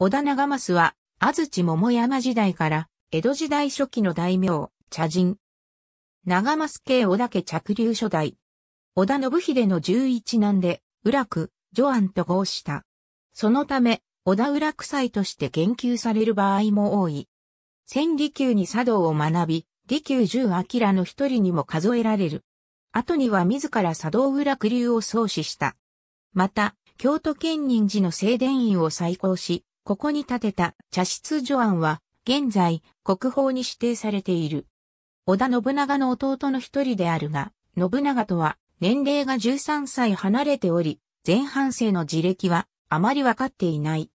織田長松は、安土桃山時代から、江戸時代初期の大名、茶人。長松系織田家着流初代。織田信秀の十一男で、浦久、ジ安と合した。そのため、織田浦夫祭として研究される場合も多い。千里宮に茶道を学び、利休十明の一人にも数えられる。後には自ら茶道浦久流を創始した。また、京都建仁寺の正殿院を再興し、ここに建てた茶室序案は、現在、国宝に指定されている。織田信長の弟の一人であるが、信長とは年齢が13歳離れており、前半生の自歴はあまりわかっていない。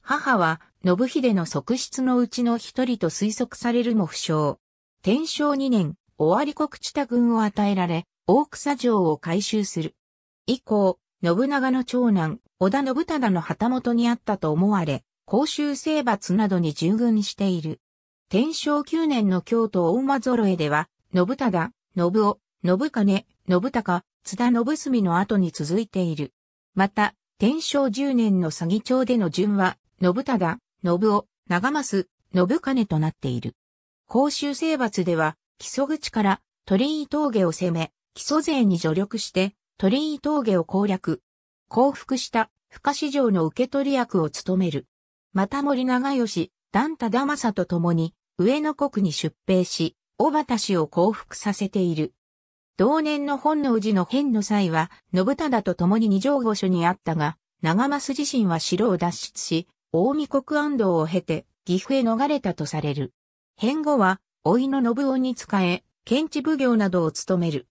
母は信秀の側室のうちの一人と推測されるも不詳。天正2年、尾張国地多軍を与えられ、大草城を改修する。以降、信長の長男、織田信忠の旗本にあったと思われ、公衆征伐などに従軍している。天正9年の京都大間揃えでは、信忠、信夫、信金、信孝、津田信澄の後に続いている。また、天正10年の詐欺町での順は、信忠、信夫、長増、信金となっている。公衆征伐では、木曽口から鳥居峠を攻め、木曽勢に助力して、鳥居峠を攻略。降伏した、深市場の受け取り役を務める。また森長吉、段忠正と共に、上野国に出兵し、小畑氏を降伏させている。同年の本能寺の変の際は、信忠と共に二条御所にあったが、長増自身は城を脱出し、大見国安道を経て、岐阜へ逃れたとされる。変後は、いの信夫に仕え、検地奉行などを務める。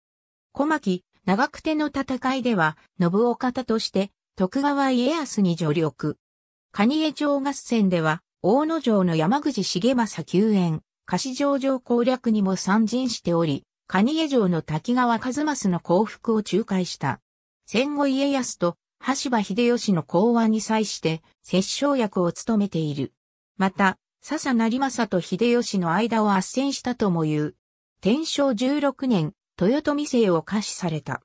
小牧、長久手の戦いでは、信夫方として、徳川家康に助力。蟹江城合戦では、大野城の山口重政救援、貸城城攻略にも参陣しており、蟹江城の滝川一正の降伏を仲介した。戦後家康と橋場秀吉の講和に際して摂政役を務めている。また、笹成政と秀吉の間を圧戦したとも言う。天正16年、豊臣姓を可視された。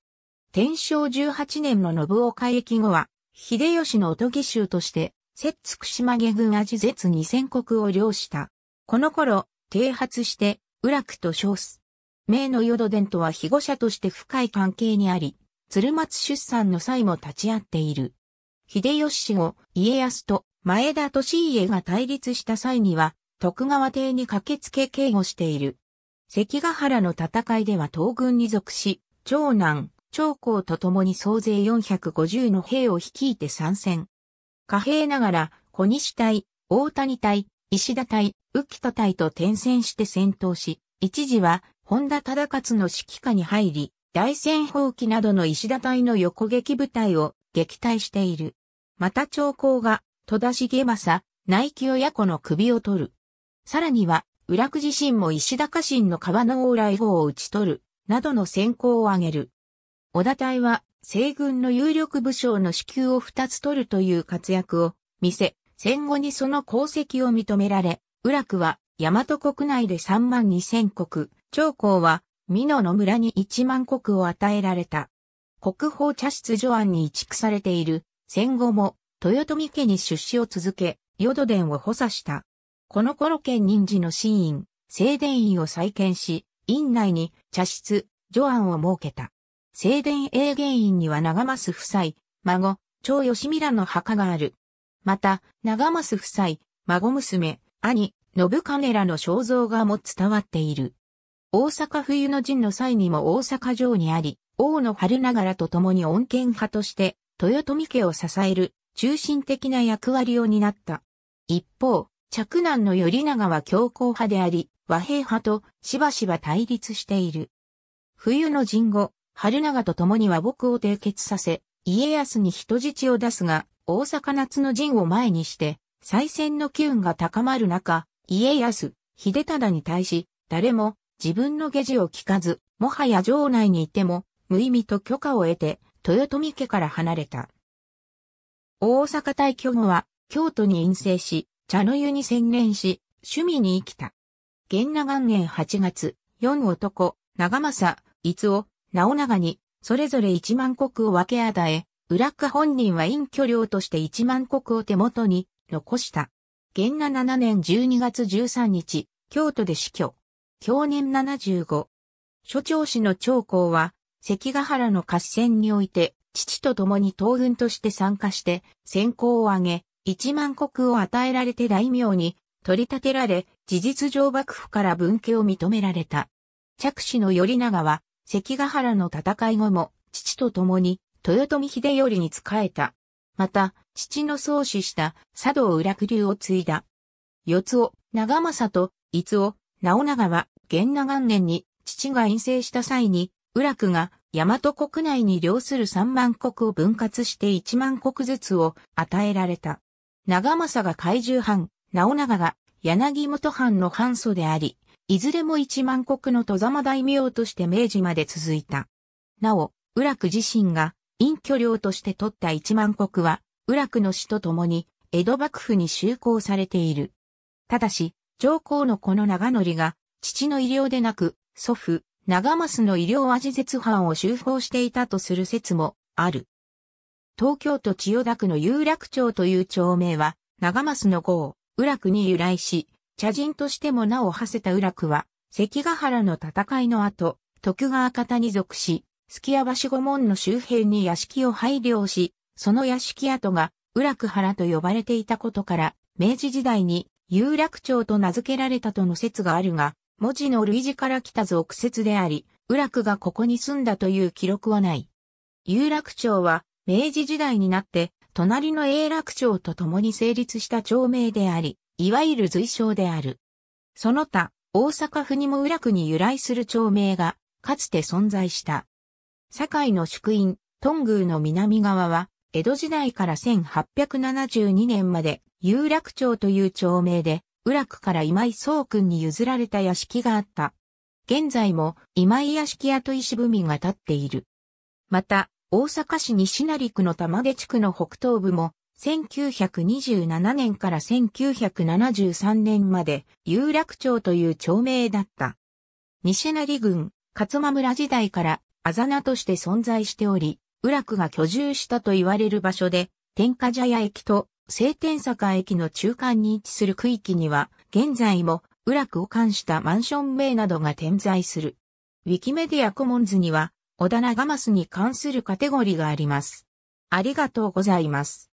天正18年の信岡駅後は、秀吉のおとぎ衆として、摂津く島下郡味絶二千国を領した。この頃、停発して、浦クと称す。名の淀ンとは被護者として深い関係にあり、鶴松出産の際も立ち会っている。秀吉氏を家康と前田利家が対立した際には、徳川邸に駆けつけ警護している。関ヶ原の戦いでは東軍に属し、長男、長江と共に総勢450の兵を率いて参戦。貨幣ながら、小西隊、大谷隊、石田隊、浮田隊と転戦して戦闘し、一時は、本田忠勝の指揮下に入り、大戦放棄などの石田隊の横撃部隊を撃退している。また長江が、戸田重政、内清親子の首を取る。さらには、浦久自身も石田家臣の川の往来砲を討ち取る、などの先行を挙げる。小田隊は、西軍の有力武将の支給を二つ取るという活躍を見せ、戦後にその功績を認められ、ウラクは大和国内で三万二千国、長江は美濃の村に一万国を与えられた。国宝茶室序案に移築されている戦後も豊臣家に出資を続け、淀殿を補佐した。この頃県人事のシーン、正殿院を再建し、院内に茶室、序案を設けた。正殿永芸院には長増夫妻、孫、長吉見らの墓がある。また、長増夫妻、孫娘、兄、信兼らの肖像画も伝わっている。大阪冬の陣の際にも大阪城にあり、王の春ながらと共に恩恵派として、豊臣家を支える中心的な役割を担った。一方、嫡男の頼長は強硬派であり、和平派としばしば対立している。冬の陣後、春長と共に和睦を締結させ、家康に人質を出すが、大阪夏の陣を前にして、再戦の機運が高まる中、家康、秀忠に対し、誰も自分の下地を聞かず、もはや城内にいても、無意味と許可を得て、豊臣家から離れた。大阪退去後は、京都に陰性し、茶の湯に専念し、趣味に生きた。元和元年8月、四男、長政、伊夫、直長に、それぞれ1万石を分け与え、裏家本人は隠居領として1万石を手元に残した。元那7年12月13日、京都で死去。享年75。所長氏の長公は、関ヶ原の合戦において、父と共に東軍として参加して、先行を挙げ、1万石を与えられて大名に取り立てられ、事実上幕府から分家を認められた。着手の頼長は、関ヶ原の戦い後も、父と共に、豊臣秀頼に仕えた。また、父の創始した佐藤浦久流を継いだ。四つを、長政と、伊つを、直長は、元長元年に、父が陰性した際に、浦久が、大和国内に領する三万国を分割して一万国ずつを与えられた。長政が怪獣藩、直長が、柳本藩の藩祖であり、いずれも一万国の戸様大名として明治まで続いた。なお、浦楽自身が隠居領として取った一万国は、浦楽の死とともに、江戸幕府に就航されている。ただし、上皇のこの長則が、父の医療でなく、祖父、長増の医療味絶藩を修法していたとする説もある。東京都千代田区の有楽町という町名は、長増の号、浦楽に由来し、茶人としても名を馳せた浦久は、関ヶ原の戦いの後、徳川方に属し、月屋橋御門の周辺に屋敷を配慮し、その屋敷跡が浦久原と呼ばれていたことから、明治時代に有楽町と名付けられたとの説があるが、文字の類似から来た俗説であり、浦久がここに住んだという記録はない。有楽町は明治時代になって、隣の永楽町と共に成立した町名であり、いわゆる随称である。その他、大阪府にも浦区に由来する町名が、かつて存在した。堺の宿院、東宮の南側は、江戸時代から1872年まで、有楽町という町名で、浦区から今井宗君に譲られた屋敷があった。現在も今井屋敷跡石踏みが立っている。また、大阪市西成区の玉出地区の北東部も、1927年から1973年まで有楽町という町名だった。西成郡、勝間村時代からあざなとして存在しており、浦楽が居住したと言われる場所で、天下茶屋駅と青天坂駅の中間に位置する区域には、現在も浦楽を冠したマンション名などが点在する。ウィキメディアコモンズには、小田長マスに関するカテゴリーがあります。ありがとうございます。